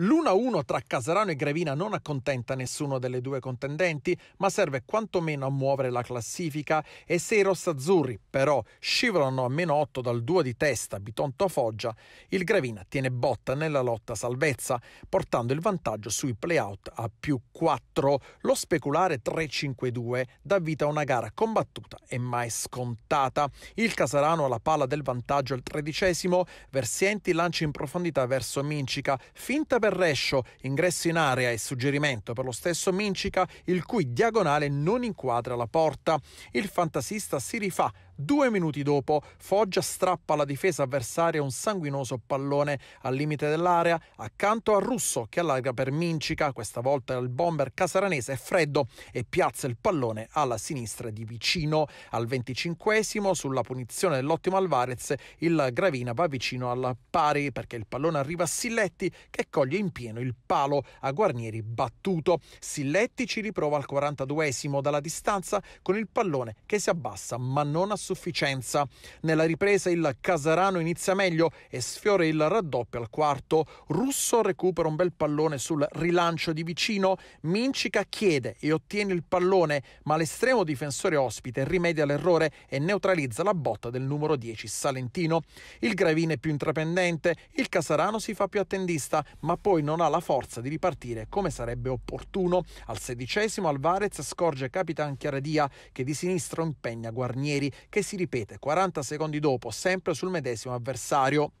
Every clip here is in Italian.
L'1-1 tra Casarano e Grevina non accontenta nessuno delle due contendenti, ma serve quantomeno a muovere la classifica e se i rossazzurri però scivolano a meno 8 dal duo di testa Bitonto-Foggia, il Grevina tiene botta nella lotta salvezza, portando il vantaggio sui playout a più 4. Lo speculare 3-5-2 dà vita a una gara combattuta e mai scontata. Il Casarano ha la palla del vantaggio al tredicesimo, Versienti lancia in profondità verso Mincica, finta per per Rescio, ingresso in area e suggerimento per lo stesso Mincica, il cui diagonale non inquadra la porta. Il fantasista si rifà Due minuti dopo, Foggia strappa alla difesa avversaria un sanguinoso pallone al limite dell'area, accanto a Russo che allarga per Mincica, questa volta il bomber casaranese è freddo e piazza il pallone alla sinistra di vicino. Al 25 sulla punizione dell'ottimo Alvarez, il Gravina va vicino al pari perché il pallone arriva a Silletti che coglie in pieno il palo a Guarnieri battuto. Silletti ci riprova al 42 dalla distanza con il pallone che si abbassa ma non assolutamente sufficienza. Nella ripresa il Casarano inizia meglio e sfiora il raddoppio al quarto. Russo recupera un bel pallone sul rilancio di vicino. Mincica chiede e ottiene il pallone, ma l'estremo difensore ospite rimedia l'errore e neutralizza la botta del numero 10 Salentino. Il Gravine è più intraprendente, il Casarano si fa più attendista, ma poi non ha la forza di ripartire come sarebbe opportuno. Al sedicesimo Alvarez scorge Capitan Chiaradia che di sinistro impegna Guarnieri che si ripete 40 secondi dopo sempre sul medesimo avversario.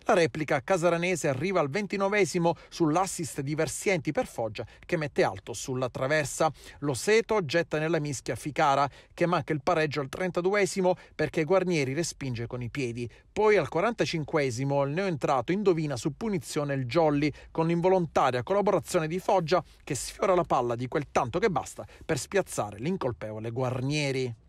La replica casaranese arriva al 29 sull'assist di Versienti per Foggia che mette alto sulla traversa. Lo Seto getta nella mischia Ficara che manca il pareggio al 32 perché Guarnieri respinge con i piedi. Poi al 45 il neoentrato indovina su punizione il Jolly con l'involontaria collaborazione di Foggia che sfiora la palla di quel tanto che basta per spiazzare l'incolpevole Guarnieri.